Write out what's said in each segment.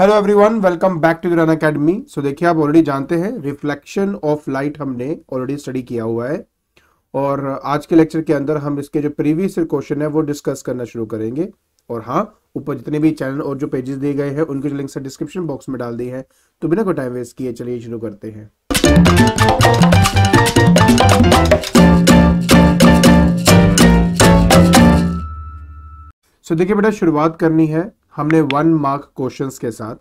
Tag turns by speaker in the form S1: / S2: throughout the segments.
S1: hello everyone welcome back to Gran academy so देखिए आप already जानते हैं रिफ्लेक्शन ऑफ लाइट हमने ऑलरेडी स्टडी किया हुआ है और आज के लेक्चर के अंदर हम इसके जो प्रीवियस क्वेश्चन है वो डिस्कस करना शुरू करेंगे और हाँ ऊपर जितने भी चैनल और जो पेजेस दिए गए हैं उनके जो लिंक डिस्क्रिप्शन बॉक्स में डाल दिए हैं तो बिना कोई टाइम वेस्ट किए चलिए शुरू करते हैं सो so, देखिए बेटा शुरुआत करनी है हमने वन मार्क क्वेश्चन के साथ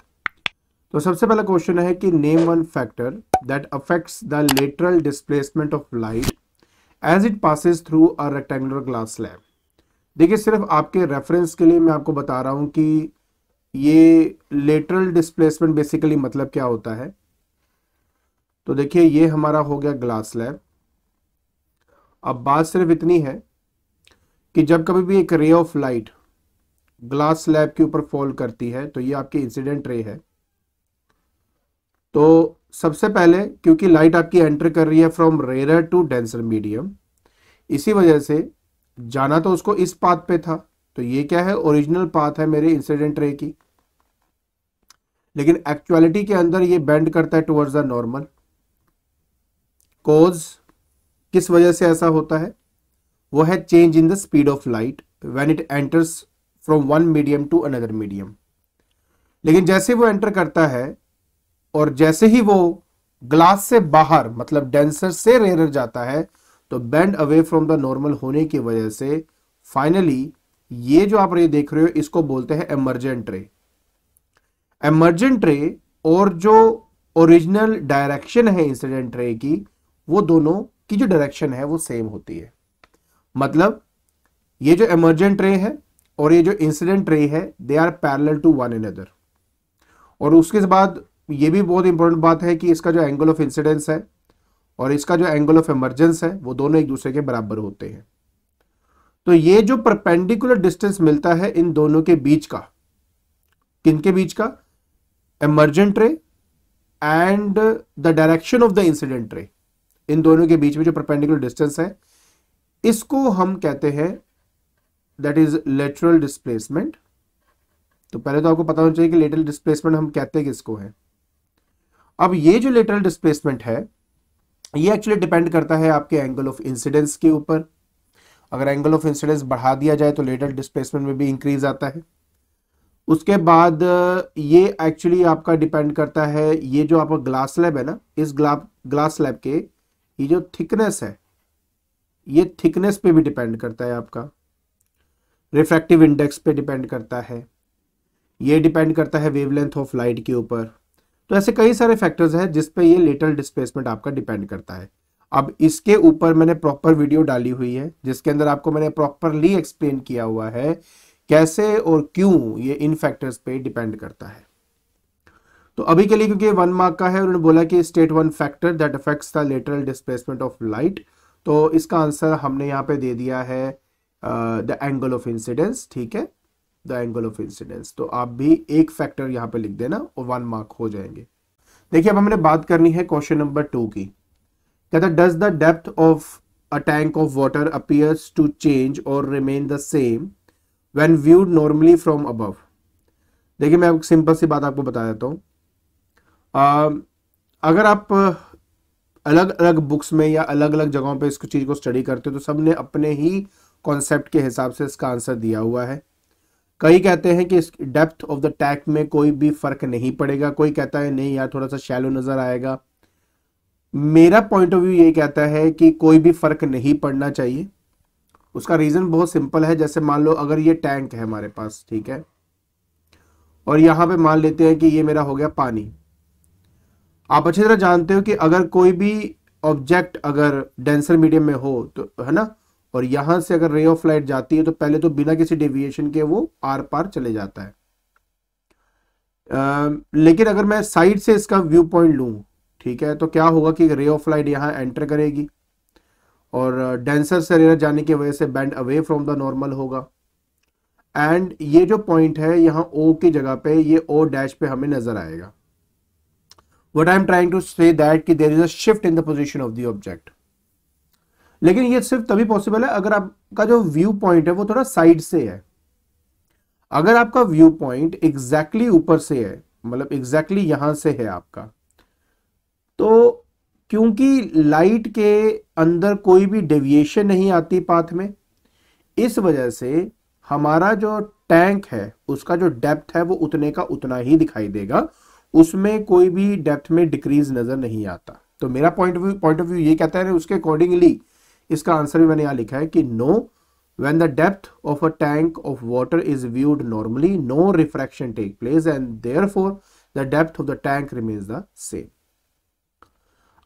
S1: तो सबसे पहला क्वेश्चन है कि name one factor that affects the lateral displacement of light as it passes through a rectangular glass slab देखिए सिर्फ आपके रेफरेंस के लिए मैं आपको बता रहा हूं कि ये लेटरल डिस्प्लेसमेंट बेसिकली मतलब क्या होता है तो देखिए ये हमारा हो गया ग्लास स्लैब अब बात सिर्फ इतनी है कि जब कभी भी एक ray of light glass slab के ऊपर फॉल करती है तो ये आपकी इंसिडेंट रे है तो सबसे पहले क्योंकि लाइट आपकी एंटर कर रही है from rarer to denser medium इसी वजह से जाना तो उसको इस पाथ पे था तो ये क्या है ओरिजिनल पाथ है मेरे इंसिडेंट रे की लेकिन एक्चुअलिटी के अंदर ये बेंड करता है टुवर्ड्स द नॉर्मल कोज किस वजह से ऐसा होता है वो है change in the speed of light when it enters from one medium to another medium लेकिन जैसे वो एंटर करता है और जैसे ही वो ग्लास से बाहर मतलब डेंसर से रेयर जाता है तो bend away from the normal होने की वजह से फाइनली ये जो आप रे देख रहे हो इसको बोलते हैं एमरजेंट रे एमरजेंट रे और जो ओरिजिनल डायरेक्शन है इंसिडेंट रे की वो दोनों की जो डायरेक्शन है वो सेम होती है मतलब ये जो एमरजेंट रे है और ये जो इंसिडेंट रे है they are parallel to one another और उसके बाद ये भी बहुत इंपॉर्टेंट बात है कि इसका जो एंगल ऑफ इंसिडेंस है और इसका जो एंगल ऑफ इमरजेंस है वो दोनों एक दूसरे के बराबर होते हैं तो ये जो परपेंडिकुलर डिस्टेंस मिलता है इन दोनों के बीच का किन के बीच का emergent ray and the direction of the incident ray इन दोनों के बीच में जो परपेंडिकुलर डिस्टेंस है इसको हम कहते हैं दैट इज लेटरल डिस्प्लेसमेंट तो पहले तो आपको पता होना चाहिए कि लेटरल डिस्प्लेसमेंट हम कहते हैं किसको है अब ये जो लेटरल डिस्प्लेसमेंट है ये एक्चुअली डिपेंड करता है आपके एंगल ऑफ इंसिडेंस के ऊपर अगर एंगल ऑफ इंसिडेंस बढ़ा दिया जाए तो लेटरल डिस्प्लेसमेंट में भी इंक्रीज आता है उसके बाद ये एक्चुअली आपका डिपेंड करता है ये जो आपका ग्लास स्लैब है ना इस ग्ला ग्लास स्लैब के ये जो थिकनेस है ये थिकनेस पे भी डिपेंड करता है आपका रिफ्रैक्टिव इंडेक्स पे डिपेंड करता है ये डिपेंड करता है वेवलेंथ ऑफ लाइट के ऊपर तो ऐसे कई सारे फैक्टर्स हैं जिस पे ये लेटरल डिस्प्लेसमेंट आपका डिपेंड करता है अब इसके ऊपर मैंने प्रॉपर वीडियो डाली हुई है जिसके अंदर आपको मैंने प्रॉपरली एक्सप्लेन किया हुआ है कैसे और क्यों ये इन फैक्टर्स पे डिपेंड करता है तो अभी के लिए क्योंकि वन मार्क का है उन्होंने बोला कि state one factor that affects the lateral displacement of light तो इसका आंसर हमने यहाँ पे दे दिया है द एंगल ऑफ इंसिडेंस ठीक है द एंगल ऑफ इंसिडेंस तो आप भी एक फैक्टर यहां पे लिख देना और वन मार्क हो जाएंगे देखिए अब हमने बात करनी है क्वेश्चन नंबर टू की कहता does the depth of a tank of water appears to change और remain the same when viewed normally from above देखिए मैं सिंपल सी बात आपको बता देता हूँ अगर आप अलग अलग बुक्स में या अलग अलग जगहों पे इस चीज़ को स्टडी करते हो तो सबने अपने ही कॉन्सेप्ट के हिसाब से इसका आंसर दिया हुआ है कई कहते हैं कि इस डेप्थ ऑफ द टैक में कोई भी फर्क नहीं पड़ेगा कोई कहता है नहीं यार थोड़ा सा शैलो नज़र आएगा मेरा पॉइंट ऑफ व्यू ये कहता है कि कोई भी फ़र्क नहीं पड़ना चाहिए उसका रीज़न बहुत सिंपल है जैसे मान लो अगर ये टैंक है हमारे पास ठीक है और यहां पे मान लेते हैं कि ये मेरा हो गया पानी आप अच्छी तरह जानते हो कि अगर कोई भी ऑब्जेक्ट अगर डेंसर मीडियम में हो तो है ना और यहां से अगर रे ऑफ लाइट जाती है तो पहले तो बिना किसी डेविएशन के वो आर पार चले जाता है आ, लेकिन अगर मैं साइड से इसका व्यू पॉइंट लू ठीक है तो क्या होगा कि रे ऑफ लाइट यहां एंटर करेगी और डेंसर सरेरा जाने की वजह से bend away from the normal होगा एंड ये जो पॉइंट है यहां ओ की जगह पे ये ओ डैश पे हमें नजर आएगा am trying to say that that there is a shift in the position of the object लेकिन ये सिर्फ तभी पॉसिबल है अगर आपका जो व्यू पॉइंट है वो थोड़ा साइड से है अगर आपका व्यू पॉइंट एग्जैक्टली ऊपर से है मतलब एग्जैक्टली यहां से है आपका तो क्योंकि लाइट के अंदर कोई भी डेविएशन नहीं आती पाथ में इस वजह से हमारा जो टैंक है उसका जो डेप्थ है वो उतने का उतना ही दिखाई देगा उसमें कोई भी डेप्थ में डिक्रीज नजर नहीं आता तो मेरा point of view point of view ये कहता है उसके अकॉर्डिंगली इसका आंसर भी मैंने यहां लिखा है कि no the depth of a tank of of is viewed normally no refraction take place and therefore the depth of the tank remains the same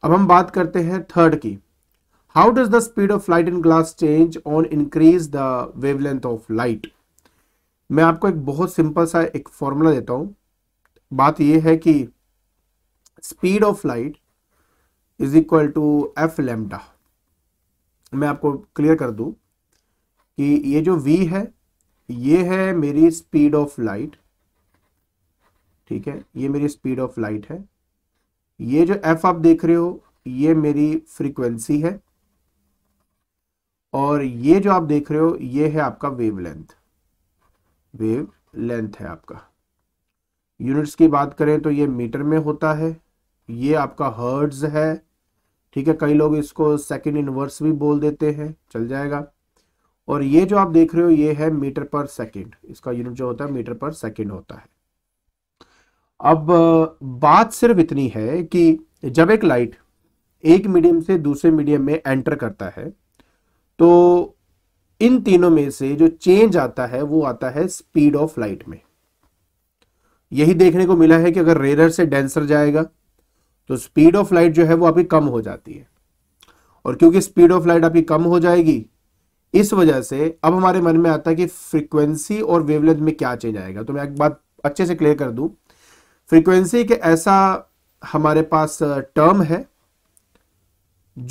S1: अब हम बात करते हैं थर्ड की how does the speed of light in glass change on increase the wavelength of light मैं आपको एक बहुत सिंपल सा एक फॉर्मूला देता हूं बात यह है कि speed of light is equal to F lambda मैं आपको क्लियर कर दूं कि ये जो v है ये है मेरी स्पीड ऑफ लाइट ठीक है ये मेरी स्पीड ऑफ लाइट है ये जो f आप देख रहे हो ये मेरी फ्रीक्वेंसी है और ये जो आप देख रहे हो ये है आपका वेव लेंथ वेव लेंथ है आपका यूनिट्स की बात करें तो ये मीटर में होता है ये आपका हर्ड्स है ठीक है कई लोग इसको सेकेंड इनवर्स भी बोल देते हैं चल जाएगा और ये जो आप देख रहे हो ये है मीटर पर सेकेंड इसका यूनिट जो होता है मीटर पर सेकेंड होता है अब बात सिर्फ इतनी है कि जब एक लाइट एक मीडियम से दूसरे मीडियम में एंटर करता है तो इन तीनों में से जो चेंज आता है वो आता है स्पीड ऑफ लाइट में यही देखने को मिला है कि अगर रेरर से डेंसर जाएगा तो स्पीड ऑफ लाइट जो है वो आपकी कम हो जाती है और क्योंकि स्पीड ऑफ लाइट आपकी कम हो जाएगी इस वजह से अब हमारे मन में आता है कि फ्रीक्वेंसी और वेवलेंथ में क्या चेंज आएगा तो मैं एक बात अच्छे से क्लियर कर दूं फ्रीक्वेंसी के ऐसा हमारे पास टर्म है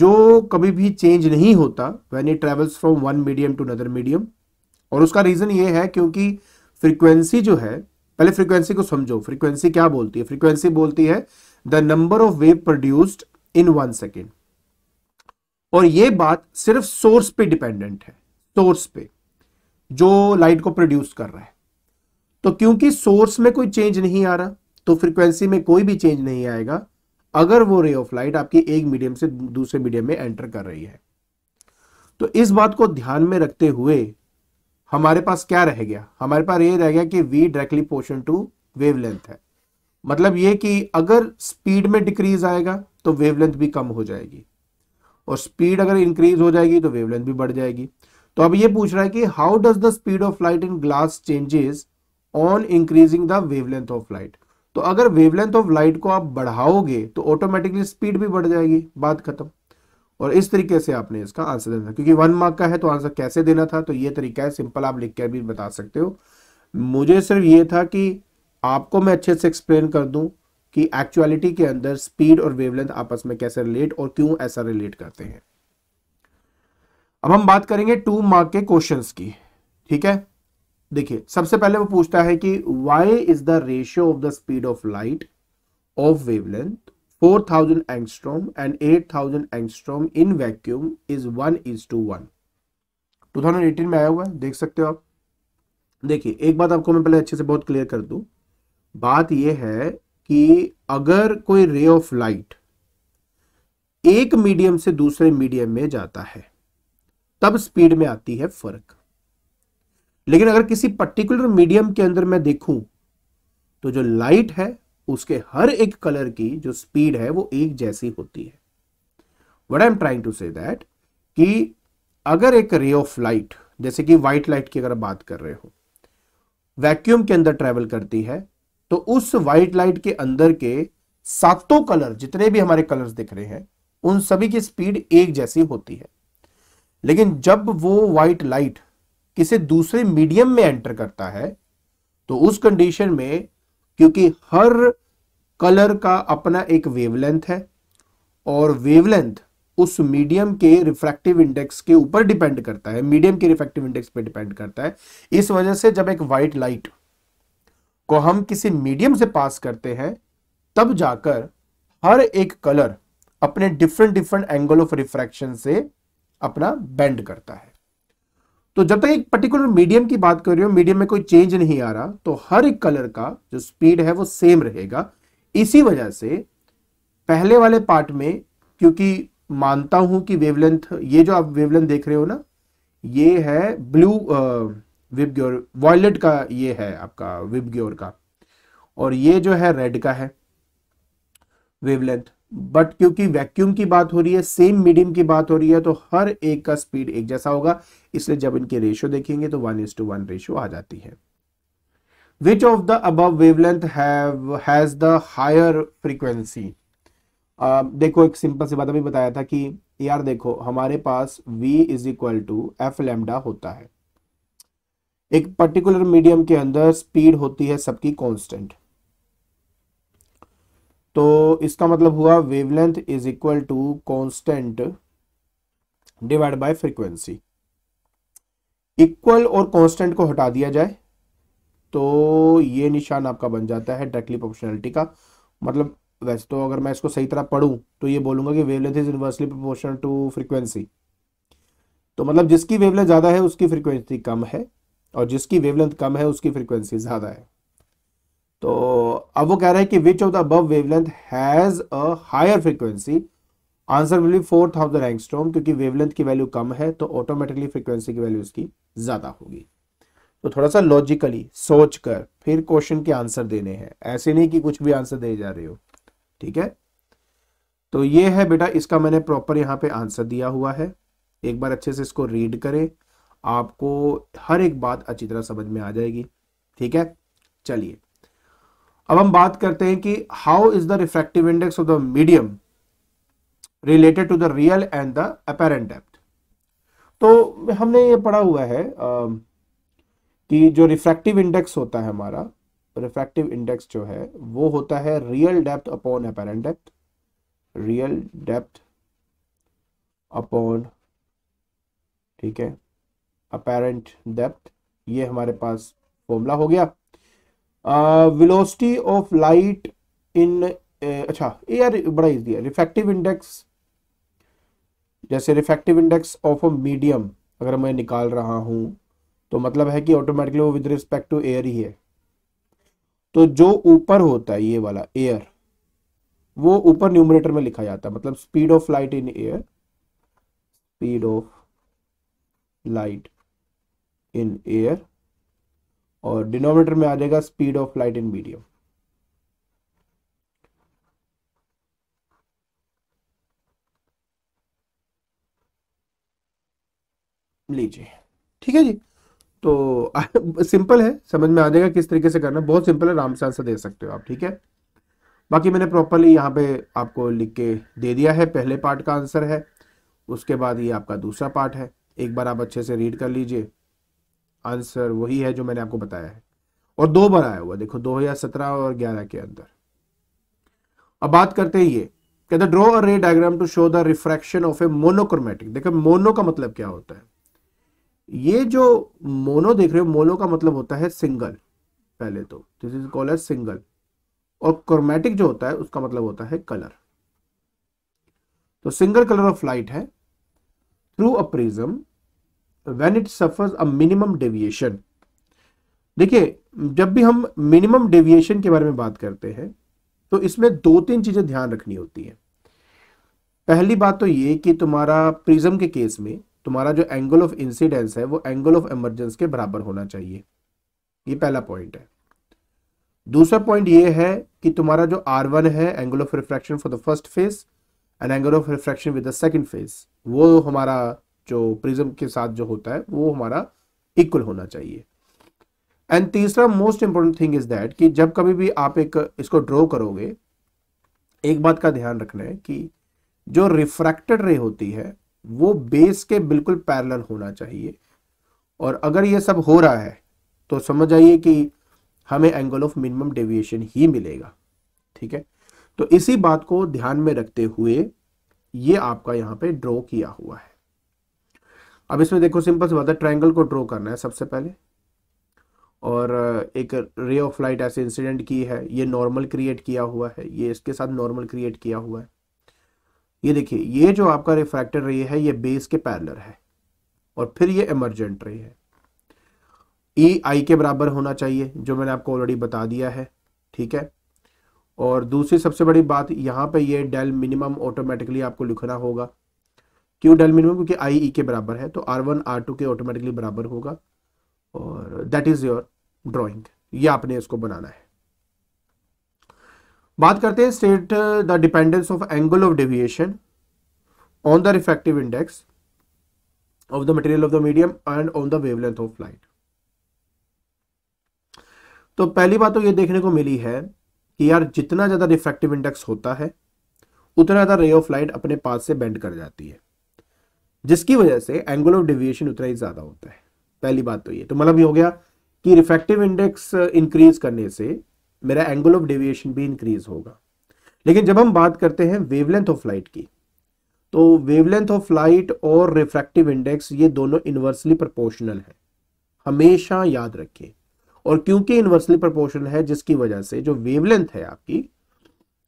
S1: जो कभी भी चेंज नहीं होता when it travels from one medium to another medium और उसका रीज़न ये है क्योंकि फ्रीक्वेंसी जो है पहले फ्रीक्वेंसी को समझो फ्रीक्वेंसी क्या बोलती है फ्रीक्वेंसी बोलती है the number of wave produced in one second और ये बात सिर्फ सोर्स पे डिपेंडेंट है सोर्स पे जो लाइट को प्रोड्यूस कर रहा है तो क्योंकि सोर्स में कोई चेंज नहीं आ रहा तो फ्रीक्वेंसी में कोई भी चेंज नहीं आएगा अगर वो रे ऑफ लाइट आपकी एक मीडियम से दूसरे मीडियम में एंटर कर रही है तो इस बात को ध्यान में रखते हुए हमारे पास क्या रह गया हमारे पास ये रह गया कि we directly proportion to wavelength है मतलब ये कि अगर स्पीड में डिक्रीज आएगा तो वेवलेंथ भी कम हो जाएगी और स्पीड अगर इंक्रीज हो जाएगी तो वेवलेंथ भी बढ़ जाएगी तो अब ये पूछ रहा है कि how does the speed of light in glass changes on increasing the wavelength of light तो अगर वेवलेंथ ऑफ लाइट को आप बढ़ाओगे तो ऑटोमेटिकली स्पीड भी बढ़ जाएगी बात खत्म और इस तरीके से आपने इसका आंसर देना क्योंकि वन मार्क का है तो आंसर कैसे देना था तो ये तरीका है सिंपल आप लिख के भी बता सकते हो मुझे सिर्फ ये था कि आपको मैं अच्छे से एक्सप्लेन कर दूं कि एक्चुअलिटी के अंदर स्पीड और वेवलेंथ आपस में कैसे रिलेट और क्यों ऐसा रिलेट करते हैं अब हम बात करेंगे टू मार्क के क्वेश्चन की ठीक है देखिए सबसे पहले वो पूछता है कि why is the ratio of the speed of light of wavelength 4000 thousand angstrom and 8000 angstrom in vacuum is one is to one two में आया हुआ है देख सकते हो आप देखिए एक बात आपको मैं पहले अच्छे से बहुत क्लियर कर दूं बात यह है कि अगर कोई रे ऑफ लाइट एक मीडियम से दूसरे मीडियम में जाता है तब स्पीड में आती है फर्क लेकिन अगर किसी पर्टिकुलर मीडियम के अंदर मैं देखूं तो जो लाइट है उसके हर एक कलर की जो स्पीड है वो एक जैसी होती है what I am trying to say that कि अगर एक रे ऑफ लाइट जैसे कि व्हाइट लाइट की अगर बात कर रहे हो वैक्यूम के अंदर ट्रेवल करती है तो उस व्हाइट लाइट के अंदर के सातों कलर जितने भी हमारे कलर्स दिख रहे हैं उन सभी की स्पीड एक जैसी होती है लेकिन जब वो व्हाइट लाइट किसी दूसरे मीडियम में एंटर करता है तो उस कंडीशन में क्योंकि हर कलर का अपना एक वेवलेंथ है और वेवलेंथ उस मीडियम के रिफ्रैक्टिव इंडेक्स के ऊपर डिपेंड करता है मीडियम के रिफ्रैक्टिव इंडेक्स पे डिपेंड करता है इस वजह से जब एक व्हाइट लाइट को हम किसी मीडियम से पास करते हैं तब जाकर हर एक कलर अपने different different angle of refraction से अपना बेंड करता है तो जब तक एक पर्टिकुलर मीडियम की बात कर रहे हो मीडियम में कोई चेंज नहीं आ रहा तो हर एक कलर का जो स्पीड है वो सेम रहेगा इसी वजह से पहले वाले पार्ट में क्योंकि मानता हूं कि वेवलेंथ ये जो आप वेवलेंथ देख रहे हो ना ये है ब्लू आ, विबग्योर वॉयलेट का ये है आपका विबग्योर का और ये जो है रेड का है वेवलेंथ बट क्योंकि वैक्यूम की बात हो रही है सेम मीडियम की बात हो रही है तो हर एक का स्पीड एक जैसा होगा इसलिए जब इनके रेशियो देखेंगे तो one is to one ratio आ जाती है which of the above wavelength has the higher frequency देखो एक सिंपल सी बात अभी बताया था कि यार देखो हमारे पास v is equal to F lambda होता है एक पर्टिकुलर मीडियम के अंदर स्पीड होती है सबकी कांस्टेंट तो इसका मतलब हुआ wavelength is equal to constant divide by frequency equal और कांस्टेंट को हटा दिया जाए तो ये निशान आपका बन जाता है डायरेक्टली प्रोपोर्शनलिटी का मतलब वैसे तो अगर मैं इसको सही तरह पढ़ू तो ये बोलूंगा कि wavelength is inversely proportional to frequency तो मतलब जिसकी वेवलेंथ ज़्यादा है उसकी फ्रीक्वेंसी कम है और जिसकी वेवलेंथ कम है उसकी फ्रीक्वेंसी ज़्यादा है तो अब वो कह रहा है कि which of the above wavelength has a higher frequency answer will be four thousand angstrom क्योंकि वेवलेंथ की वैल्यू कम है तो ऑटोमेटिकली फ्रीक्वेंसी की वैल्यू उसकी ज़्यादा होगी तो थोड़ा सा लॉजिकली सोचकर फिर क्वेश्चन के आंसर देने हैं ऐसे नहीं कि कुछ भी आंसर दे जा रहे हो ठीक है तो ये है बेटा इसका मैंने प्रॉपर यहाँ पे आंसर दिया हुआ है एक बार अच्छे से इसको रीड करें आपको हर एक बात अच्छी तरह समझ में आ जाएगी ठीक है चलिए अब हम बात करते हैं कि how is the refractive index of the medium related to the real and the apparent depth तो हमने ये पढ़ा हुआ है आ, कि जो रिफ्रैक्टिव इंडेक्स होता है हमारा रिफ्रैक्टिव इंडेक्स जो है वो होता है real depth upon apparent depth real depth upon ठीक है अपेरेंट डेप्थ ये हमारे पास फॉर्मूला हो गया विलोसिटी ऑफ लाइट इन अच्छा ये यार बड़ा इजी है रिफेक्टिव इंडेक्स जैसे refractive index of a medium अगर मैं निकाल रहा हूं तो मतलब है कि ऑटोमेटिकली वो विद रिस्पेक्ट टू एयर ही है तो जो ऊपर होता है ये वाला एयर वो ऊपर न्यूमरेटर में लिखा जाता है मतलब speed of light in air speed of light in air और डिनोमीटर में आ जाएगा speed of light in medium लीजिए ठीक है जी तो सिंपल है समझ में आ जाएगा किस तरीके से करना बहुत सिंपल है आराम से आंसर दे सकते हो आप ठीक है बाकी मैंने प्रॉपरली यहाँ पे आपको लिख के दे दिया है पहले पार्ट का आंसर है उसके बाद ये आपका दूसरा पार्ट है एक बार आप अच्छे से रीड कर लीजिए आंसर वही है जो मैंने आपको बताया है और दो बार आया हुआ देखो 2017 और 11 के अंदर अब बात करते हैं ये कहते draw a ray diagram to show the refraction of a monochromatic देखो मोनो का मतलब क्या होता है ये जो मोनो देख रहे हो मोनो का मतलब होता है सिंगल पहले तो this is call as single और क्रोमेटिक जो होता है उसका मतलब होता है कलर तो सिंगल कलर ऑफ लाइट है through a prism when it suffers a minimum deviation देखिए जब भी हम मिनिमम डेविएशन के बारे में बात करते हैं तो इसमें दो तीन चीज़ें ध्यान रखनी होती हैं पहली बात तो ये कि तुम्हारा प्रिज्म के केस में तुम्हारा जो एंगल ऑफ इंसिडेंस है वो एंगल ऑफ एमरजेंस के बराबर होना चाहिए ये पहला पॉइंट है दूसरा पॉइंट ये है कि तुम्हारा जो आर वन है angle of refraction for the first face and angle of refraction with the second face वो हमारा जो प्रिज्म के साथ जो होता है वो हमारा इक्वल होना चाहिए एंड तीसरा most important thing is that कि जब कभी भी आप एक इसको ड्रॉ करोगे एक बात का ध्यान रखना है कि जो रिफ्रैक्टेड रे होती है वो बेस के बिल्कुल पैरेलल होना चाहिए और अगर ये सब हो रहा है तो समझ आइए कि हमें एंगल ऑफ मिनिमम डेविएशन ही मिलेगा ठीक है तो इसी बात को ध्यान में रखते हुए ये आपका यहाँ पे ड्रॉ किया हुआ है अब इसमें देखो सिंपल से बात है ट्राइंगल को ड्रॉ करना है सबसे पहले और एक रे ऑफ लाइट ऐसे इंसिडेंट की है ये नॉर्मल क्रिएट किया हुआ है ये इसके साथ नॉर्मल क्रिएट किया हुआ है ये देखिए ये जो आपका रिफ्रैक्टर रे है ये बेस के पैरलर है और फिर ये इमरजेंट रे है ई आई के बराबर होना चाहिए जो मैंने आपको ऑलरेडी बता दिया है ठीक है और दूसरी सबसे बड़ी बात यहाँ पे ये डेल मिनिमम ऑटोमेटिकली आपको लिखना होगा क्यों डेल मिनिमम क्योंकि आई ई e के बराबर है तो आर वन आर टू के ऑटोमेटिकली बराबर होगा और दैट इज योर ड्रॉइंग ये आपने इसको बनाना है बात करते हैं state the dependence of angle of deviation on the refractive index of the material of the medium and on the wavelength of light तो पहली बात तो ये देखने को मिली है कि यार जितना ज़्यादा रिफेक्टिव इंडेक्स होता है उतना ज़्यादा रे ऑफ लाइट अपने पास से बेंड कर जाती है जिसकी वजह से एंगल ऑफ डेविएशन उतना ही ज़्यादा होता है पहली बात तो ये तो मतलब ये हो गया कि रिफेक्टिव इंडेक्स इंक्रीज करने से मेरा एंगल ऑफ डेविएशन भी इंक्रीज होगा लेकिन जब हम बात करते हैं वेवलेंथ ऑफ लाइट की तो वेवलेंथ ऑफ लाइट और रिफ्रैक्टिव इंडेक्स ये दोनों इनवर्सली प्रोपोर्शनल है हमेशा याद रखिए और क्योंकि इनवर्सली प्रोपोर्शनल है जिसकी वजह से जो वेवलेंथ है आपकी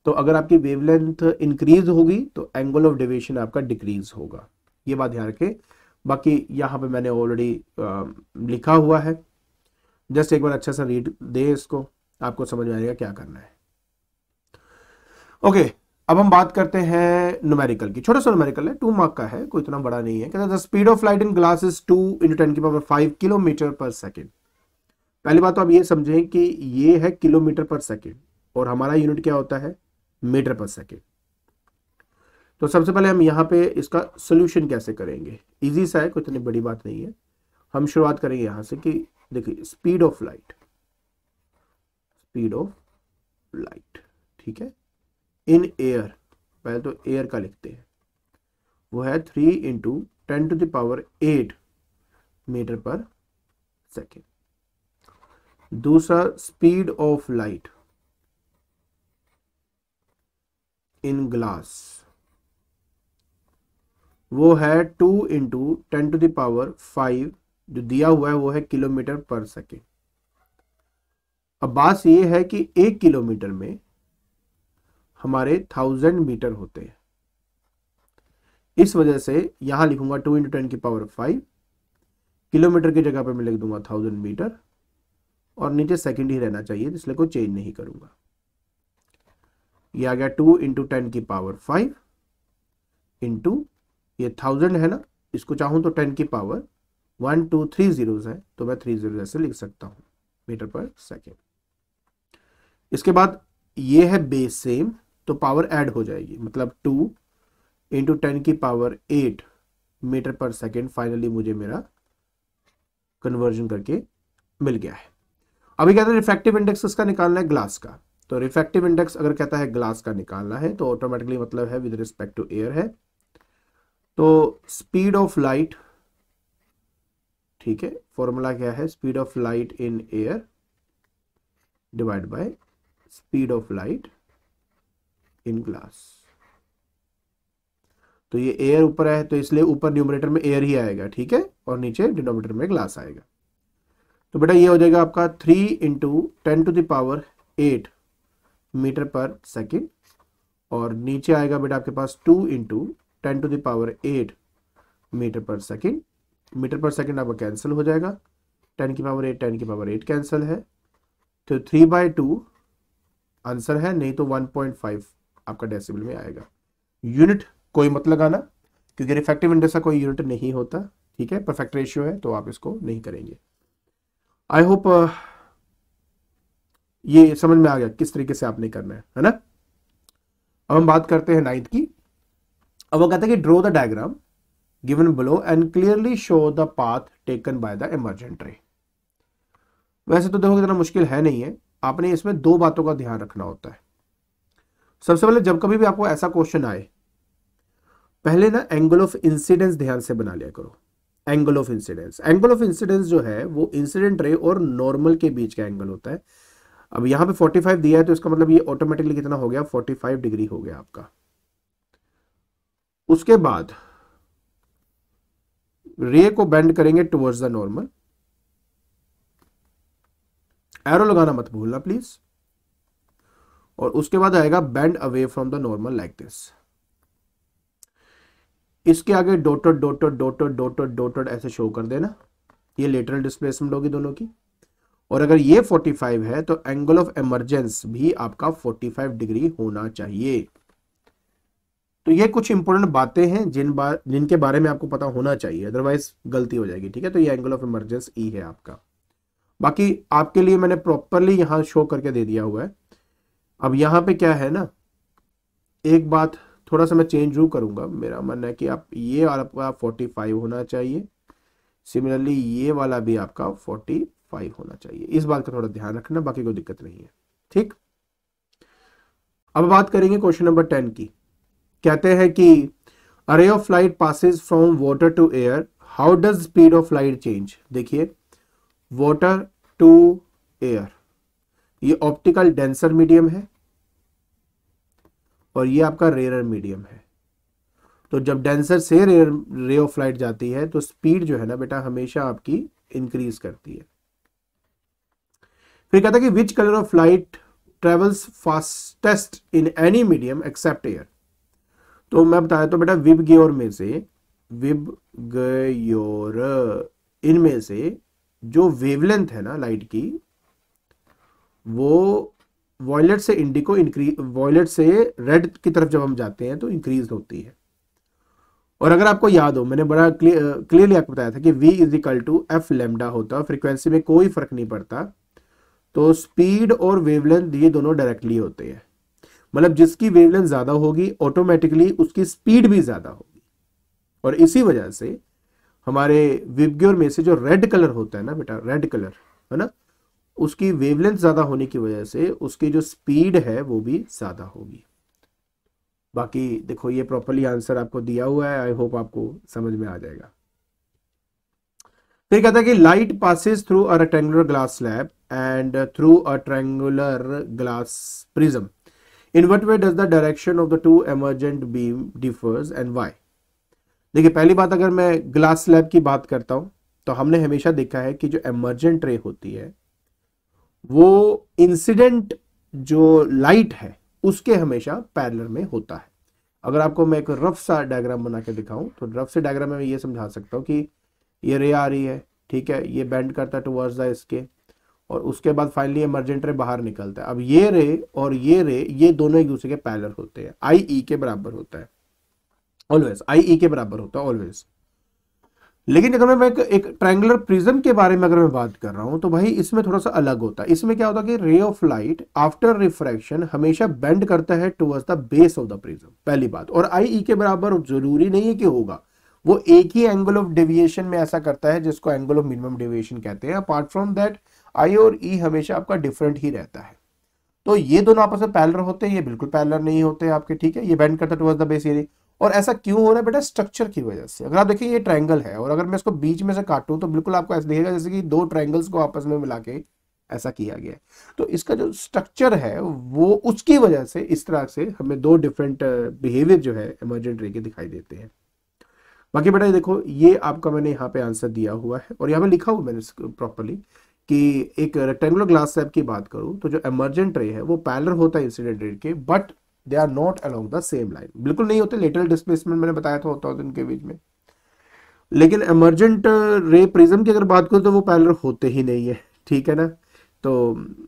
S1: तो अगर आपकी वेवलेंथ इंक्रीज होगी तो एंगल ऑफ डेविएशन आपका डिक्रीज होगा ये बात ध्यान रखें बाकी यहाँ पे मैंने ऑलरेडी लिखा हुआ है जस्ट एक बार अच्छा सा रीड दे इसको आपको समझ में आएगा क्या करना है ओके अब हम बात करते हैं नुमेरिकल की छोटा सा नुमेरिकल है टू मार्क का है कोई इतना बड़ा नहीं है कहते हैं speed of light in glass is two into ten की power five kilometre per second पहली बात तो आप ये समझें कि ये है किलोमीटर पर सेकेंड और हमारा यूनिट क्या होता है मीटर पर सेकेंड तो सबसे पहले हम यहाँ पे इसका सोल्यूशन कैसे करेंगे इजी सा है कोई इतनी बड़ी बात नहीं है हम शुरुआत करेंगे यहाँ से कि देखिए speed of light speed of light ठीक है इन एयर पहले तो एयर का लिखते हैं वो है three into ten to the power eight metre per second दूसरा speed of light in glass वो है two into ten to the power five जो दिया हुआ है वो है किलोमीटर पर सेकेंड अब बात ये है कि एक किलोमीटर में हमारे थाउजेंड मीटर होते हैं इस वजह से यहां लिखूंगा टू इंटू टेन की पावर फाइव किलोमीटर की जगह पर मैं लिख दूंगा थाउजेंड मीटर और नीचे सेकेंड ही रहना चाहिए तो इसलिए कोई चेंज नहीं करूंगा ये आ गया टू इंटू टेन की पावर फाइव इंटू ये थाउजेंड है ना इसको चाहूँ तो टेन की power one two three zeros है तो मैं थ्री जीरो ऐसे लिख सकता हूँ मीटर पर सेकेंड इसके बाद ये है बेस सेम तो पावर ऐड हो जाएगी मतलब टू इंटू टेन की power eight metre per second finally मुझे मेरा कन्वर्जन करके मिल गया है अभी कहते हैं रिफेक्टिव इंडेक्स इसका निकालना है ग्लास का तो रिफेक्टिव इंडेक्स अगर कहता है ग्लास का निकालना है तो ऑटोमेटिकली मतलब है विद रिस्पेक्ट टू एयर है तो स्पीड ऑफ लाइट ठीक है फॉर्मूला क्या है speed of light in air divide by speed of light in glass तो ये एयर ऊपर है तो इसलिए ऊपर न्यूमरेटर में एयर ही आएगा ठीक है और नीचे डिनोमिनेटर में ग्लास आएगा तो बेटा ये हो जाएगा आपका three into ten to the power eight metre per second और नीचे आएगा बेटा आपके पास two into ten to the power eight metre per second metre per second आपका कैंसिल हो जाएगा टेन की पावर एट टेन की पावर एट कैंसिल है तो थ्री बाय टू आंसर है नहीं तो वन पॉइंट फाइव आपका डेसिबल में आएगा यूनिट कोई मत लगाना क्योंकि रिफेक्टिव इंडेक्स का कोई यूनिट नहीं होता ठीक है परफेक्ट रेशियो है तो आप इसको नहीं करेंगे आई होप uh, ये समझ में आ गया किस तरीके से आपने करना है है ना अब हम बात करते हैं नाइन्थ की अब वो कहता है कि draw the diagram given below and clearly show the path taken by the emergent ray वैसे तो देखो इतना मुश्किल है नहीं है आपने इसमें दो बातों का ध्यान रखना होता है सबसे पहले जब कभी भी आपको ऐसा क्वेश्चन आए पहले ना एंगल ऑफ इंसिडेंस ध्यान से बना लिया करो angle of incidence angle of incidence जो है वो इंसिडेंट रे और नॉर्मल के बीच का एंगल होता है अब यहां पे 45 दिया है तो इसका मतलब ये ऑटोमेटिकली कितना हो गया 45 डिग्री हो गया आपका उसके बाद रे को बेंड करेंगे टुवर्ड्स द नॉर्मल एरो लगाना मत भूलना प्लीज और उसके बाद आएगा bend away from the normal like this इसके आगे डोटेड डोटेड डोटेड डोटेड डोटेड ऐसे शो कर देना ये लेटरल डिस्प्लेसमेंट होगी दोनों की और अगर ये 45 है तो एंगल ऑफ एमरजेंस भी आपका 45 डिग्री होना चाहिए तो ये कुछ इंपॉर्टेंट बातें हैं जिन बार जिनके बारे में आपको पता होना चाहिए अदरवाइज गलती हो जाएगी ठीक है तो ये एंगल ऑफ इमरजेंस ई है आपका बाकी आपके लिए मैंने प्रॉपरली यहाँ शो करके दे दिया हुआ है अब यहां पे क्या है ना एक बात थोड़ा सा मैं चेंज जरूर करूंगा मेरा मानना है कि आप ये आपका फोर्टी फाइव होना चाहिए सिमिलरली ये वाला भी आपका फोर्टी फाइव होना चाहिए इस बात का थोड़ा ध्यान रखना बाकी कोई दिक्कत नहीं है ठीक अब बात करेंगे क्वेश्चन नंबर टेन की कहते हैं कि a ray of light passes from water to air how does speed of light change देखिए वॉटर टू एयर ये ऑप्टिकल डेंसर मीडियम है और ये आपका रेयर मीडियम है तो जब डेंसर से रेयर रे ऑफ लाइट जाती है तो स्पीड जो है ना बेटा हमेशा आपकी इंक्रीज करती है फिर कहता है कि which colour of light travels fastest in any medium except air तो मैं बता देता हूँ तो बेटा विब ग्योर में से विब ग्योर इनमें से जो वेवलेंथ है ना लाइट की वो वॉयलेट से इंडिको इंक्रीज वॉयलेट से रेड की तरफ जब हम जाते हैं तो इंक्रीज होती है और अगर आपको याद हो मैंने बड़ा क्लियरली आपको बताया था कि v is equal to F lambda होता है फ्रिक्वेंसी में कोई फर्क नहीं पड़ता तो स्पीड और वेवलेंथ ये दोनों डायरेक्टली होते हैं मतलब जिसकी वेवलेंथ ज्यादा होगी ऑटोमेटिकली उसकी स्पीड भी ज्यादा होगी और इसी वजह से हमारे विबग्योर में से जो रेड कलर होता है ना बेटा रेड कलर है ना उसकी वेवलेंथ ज्यादा होने की वजह से उसकी जो स्पीड है वो भी ज्यादा होगी बाकी देखो ये प्रॉपरली आंसर आपको दिया हुआ है आई होप आपको समझ में आ जाएगा फिर कहता है कि light passes through a rectangular glass slab and through a triangular glass prism in what way does the direction of the two emergent beam differs and why देखिए पहली बात अगर मैं ग्लास स्लैब की बात करता हूं तो हमने हमेशा देखा है कि जो एमरजेंट रे होती है वो इंसिडेंट जो लाइट है उसके हमेशा पैरलर में होता है अगर आपको मैं एक रफ सा डायग्राम बना के दिखाऊं तो रफ से डायग्राम में मैं ये समझा सकता हूं कि ये रे आ रही है ठीक है ये बैंड करता है टूवर्ड्स द इसके और उसके बाद फाइनली इमरजेंट रे बाहर निकलता है अब ये रे और ये रे ये दोनों एक दूसरे के पैलर होते हैं आई ई e के बराबर होता है ऑलवेज आई ई के बराबर होता है ऑलवेज लेकिन अगर मैं एक ट्रायंगुलर प्रिज्म के बारे में अगर मैं बात कर रहा हूं तो भाई इसमें थोड़ा सा अलग होता है इसमें क्या होता है कि ray of light after refraction हमेशा बेंड करता है towards the base of the prism पहली बात और आई ई e के बराबर जरूरी नहीं है कि होगा वो एक ही एंगल ऑफ डेविएशन में ऐसा करता है जिसको एंगल ऑफ मिनिमम डेविएशन कहते हैं अपार्ट फ्रॉम दैट आई और ई e हमेशा आपका डिफरेंट ही रहता है तो ये दोनों आपस में पैलर होते हैं ये बिल्कुल पैलर नहीं होते आपके ठीक है ये बैंड करता टूवर्स द बेस एरिया और ऐसा क्यों हो रहा है बेटा स्ट्रक्चर की वजह से अगर आप देखिए ये ट्रायंगल है और अगर मैं इसको बीच में से काटूं तो बिल्कुल आपको ऐसा दिखेगा जैसे कि दो ट्रायंगल्स को आपस में मिला के ऐसा किया गया है तो इसका जो स्ट्रक्चर है वो उसकी वजह से इस तरह से हमें दो डिफरेंट बिहेवियर जो है इमरजेंट रे के दिखाई देते हैं बाकी बेटा देखो ये आपका मैंने यहाँ पे आंसर दिया हुआ है और यहाँ पे लिखा हुआ मैंने प्रॉपरली कि एक रेक्टेंगुलर ग्लास स्लैब की बात करूं तो जो एमरजेंट रे है वो पैलर होता है इंसिडेंट रे के but they are not along the same line बिल्कुल नहीं होते लेटरल डिस्प्लेसमेंट मैंने बताया था होता है उनके बीच में लेकिन एमरजेंट रे प्रिज्म की अगर बात करूं तो वो पैलर होते ही नहीं है ठीक है ना तो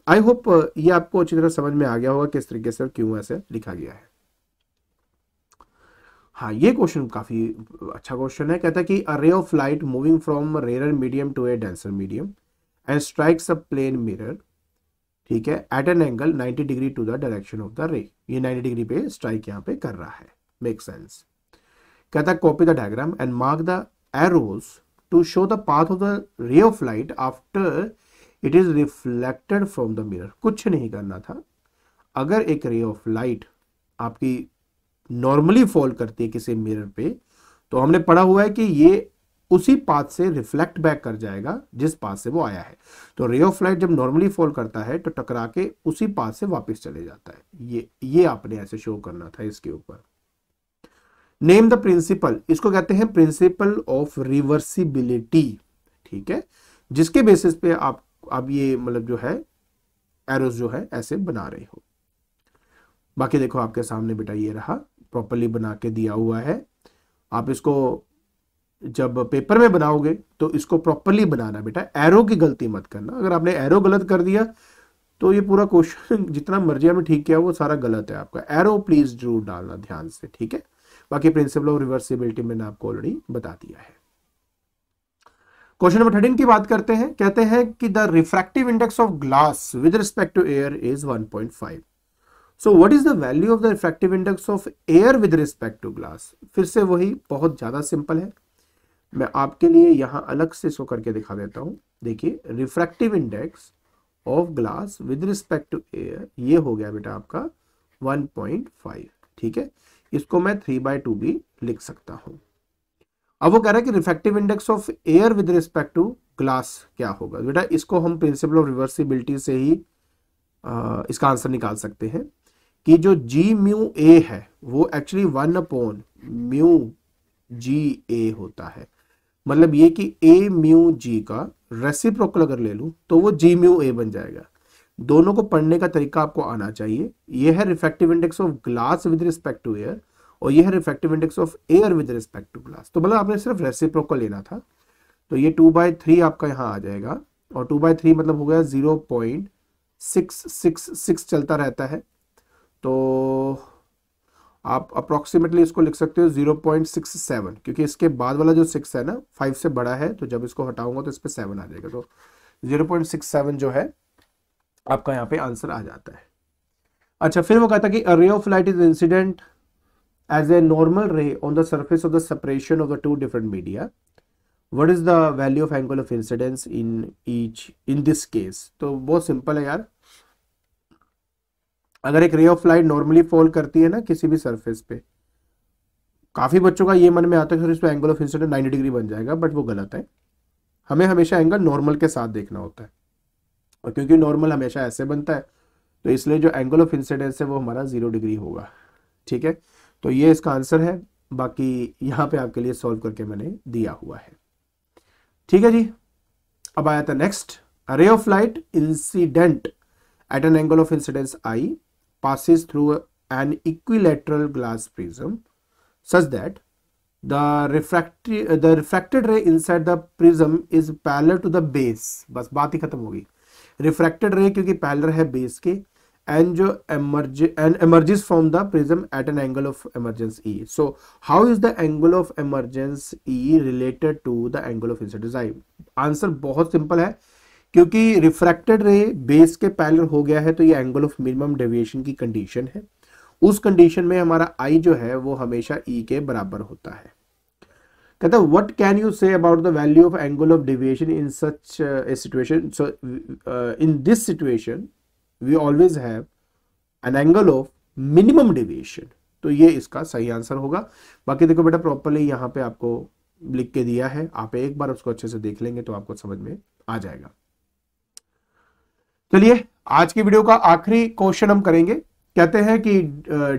S1: आई होप uh, ये आपको अच्छी तरह समझ में आ गया होगा किस तरीके से क्यों ऐसे लिखा गया है हाँ ये क्वेश्चन काफ़ी अच्छा क्वेश्चन है कहता है कि a ray of light moving from rare medium to a denser medium and strikes a plane mirror ठीक है at an angle 90 degree to the direction of the ray ये 90 डिग्री पे स्ट्राइक यहाँ पे कर रहा है मेक सेंस कहता है copy the diagram and mark the arrows to show the path of the ray of light after it is reflected from the mirror कुछ नहीं करना था अगर एक रे ऑफ लाइट आपकी नॉर्मली फॉल करती है किसी मिरर पे तो हमने पढ़ा हुआ है कि ये उसी पाथ से रिफ्लेक्ट बैक कर जाएगा जिस पाथ से वो आया है तो रे ऑफ लाइट जब नॉर्मली फॉल करता है तो टकरा के उसी पाथ से वापस चले जाता है ये ये आपने ऐसे शो करना था इसके ऊपर नेम द प्रिंसिपल इसको कहते हैं प्रिंसिपल ऑफ रिवर्सिबिलिटी ठीक है जिसके बेसिस पे आप अब ये मतलब जो है एरोस जो है ऐसे बना रहे हो बाकी देखो आपके सामने बेटा ये रहा प्रॉपरली बना के दिया हुआ है आप इसको जब पेपर में बनाओगे तो इसको प्रॉपरली बनाना बेटा एरो की गलती मत करना अगर आपने एरो गलत कर दिया तो ये पूरा क्वेश्चन जितना मर्जी आपने ठीक किया वो सारा गलत है आपका एरो प्लीज जरूर डालना ध्यान से ठीक है बाकी प्रिंसिपल ऑफ रिवर्सिबिलिटी मैंने आपको ऑलरेडी बता दिया है क्वेश्चन नंबर थर्टीन की बात करते हैं कहते हैं कि the refractive index of glass with respect to air is one so what is the value of the refractive index of air with respect to glass फिर से वही बहुत ज्यादा सिंपल है मैं आपके लिए यहां अलग से सो करके दिखा देता हूं देखिए refractive index of glass with respect to air ये हो गया बेटा आपका 1.5 ठीक है इसको मैं थ्री बाय टू भी लिख सकता हूं अब वो कह रहा है कि refractive index of air with respect to glass क्या होगा बेटा इसको हम प्रिंसिपल ऑफ रिवर्सिबिलिटी से ही आ, इसका आंसर निकाल सकते हैं कि जो जी म्यू ए है वो actually one upon mu G A होता है मतलब ये कि ए म्यू जी का रेसिप्रोकल अगर ले लू तो वो जी म्यू ए बन जाएगा दोनों को पढ़ने का तरीका आपको आना चाहिए ये है refractive index of glass with respect to air और यह है refractive index of air with respect to glass तो मतलब आपने सिर्फ रेसिप्रोकल लेना था तो ये टू बाई थ्री आपका यहाँ आ जाएगा और टू बाई थ्री मतलब हो गया zero point six six six चलता रहता है तो आप अप्रोक्सीमेटली इसको लिख सकते हो जीरो पॉइंट सिक्स सेवन क्योंकि इसके बाद वाला जो सिक्स है ना फाइव से बड़ा है तो जब इसको हटाऊंगा तो इस पर सेवन आ जाएगा तो जीरो पॉइंट सिक्स सेवन जो है आपका यहाँ पे आंसर आ जाता है अच्छा फिर वो कहता है कि a ray of light is incident as a normal ray on the surface of the separation of the two different media what is the value of angle of incidence in each in this case तो बहुत simple है यार अगर एक ray of light normally fall करती है ना किसी भी सरफेस पे काफ़ी बच्चों का ये मन में आता है कि इस पर angle of incident ninety degree बन जाएगा बट वो गलत है हमें हमेशा एंगल नॉर्मल के साथ देखना होता है और क्योंकि नॉर्मल हमेशा ऐसे बनता है तो इसलिए जो एंगल ऑफ इंसिडेंस है वो हमारा ज़ीरो डिग्री होगा ठीक है तो ये इसका आंसर है बाकी यहाँ पे आपके लिए सॉल्व करके मैंने दिया हुआ है ठीक है जी अब आया था next ray of light incident at an angle of incidence I passes through an equilateral glass prism such that the refractory uh, the refracted ray inside the prism is parallel to the base bas baat hi khatam ho gayi refracted ray kyunki parallel hai base ke and jo emerge and emerges from the prism at an angle of emergence e so how is the angle of emergence e related to the angle of incidence i answer bahut simple hai क्योंकि refracted ray base के parallel हो गया है तो ये angle of minimum deviation की condition है उस कंडीशन में हमारा आई जो है वो हमेशा ई e के बराबर होता है कहते हैं what can you say about the value of angle of deviation in such a situation so in this situation we always have an angle of minimum deviation तो ये इसका सही आंसर होगा बाकी देखो बेटा प्रॉपरली यहाँ पे आपको लिख के दिया है आप एक बार उसको अच्छे से देख लेंगे तो आपको समझ में आ जाएगा चलिए आज की वीडियो का आखिरी क्वेश्चन हम करेंगे कहते हैं कि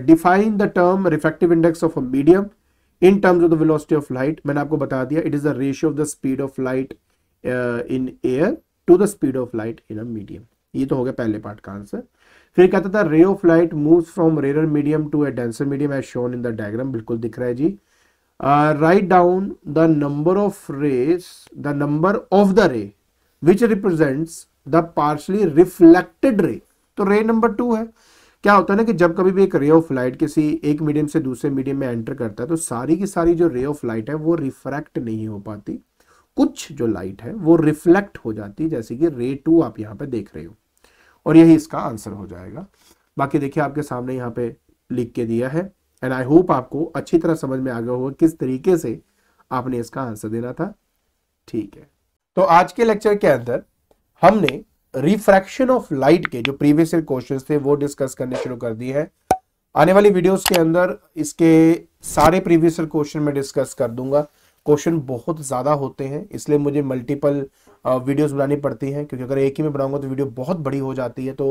S1: define the term refractive index of a medium in terms of the velocity of light मैंने आपको बता दिया it is the ratio of the speed of light in air to the speed of light in a medium ये तो हो गया पहले part का आंसर फिर कहता था ray of light move from rarer medium to a denser medium as shown in the diagram बिल्कुल दिख रहा है जी write down the number of rays the number of the ray which represents the partially reflected ray तो रे number two है क्या होता है ना कि जब कभी भी एक रे ऑफ लाइट किसी एक मीडियम से दूसरे मीडियम में एंटर करता है तो सारी की सारी जो रे ऑफ लाइट है वो रिफ्रैक्ट नहीं हो पाती कुछ जो लाइट है वो रिफ्लेक्ट हो जाती है जैसे कि रे टू आप यहाँ पे देख रहे हो और यही इसका आंसर हो जाएगा बाकी देखिए आपके सामने यहाँ पे लिख के दिया है एंड आई होप आपको अच्छी तरह समझ में आ गया होगा किस तरीके से आपने इसका आंसर देना था ठीक है तो आज के लेक्चर के अंदर हमने रिफ्रैक्शन ऑफ लाइट के जो प्रीवियस क्वेश्चन थे वो डिस्कस करने शुरू कर दिए हैं आने वाली वीडियोस के अंदर इसके सारे प्रीवियस क्वेश्चन में डिस्कस कर दूंगा क्वेश्चन बहुत ज़्यादा होते हैं इसलिए मुझे मल्टीपल वीडियोस बनानी पड़ती हैं क्योंकि अगर एक ही में बनाऊंगा तो वीडियो बहुत बड़ी हो जाती है तो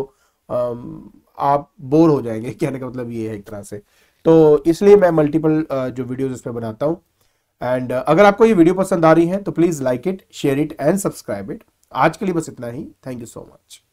S1: आप बोर हो जाएंगे कहने का मतलब ये है एक तरह से तो इसलिए मैं मल्टीपल जो वीडियो इस पर बनाता हूँ एंड अगर आपको ये वीडियो पसंद आ रही है तो please like it share it and subscribe it आज के लिए बस इतना ही थैंक यू सो मच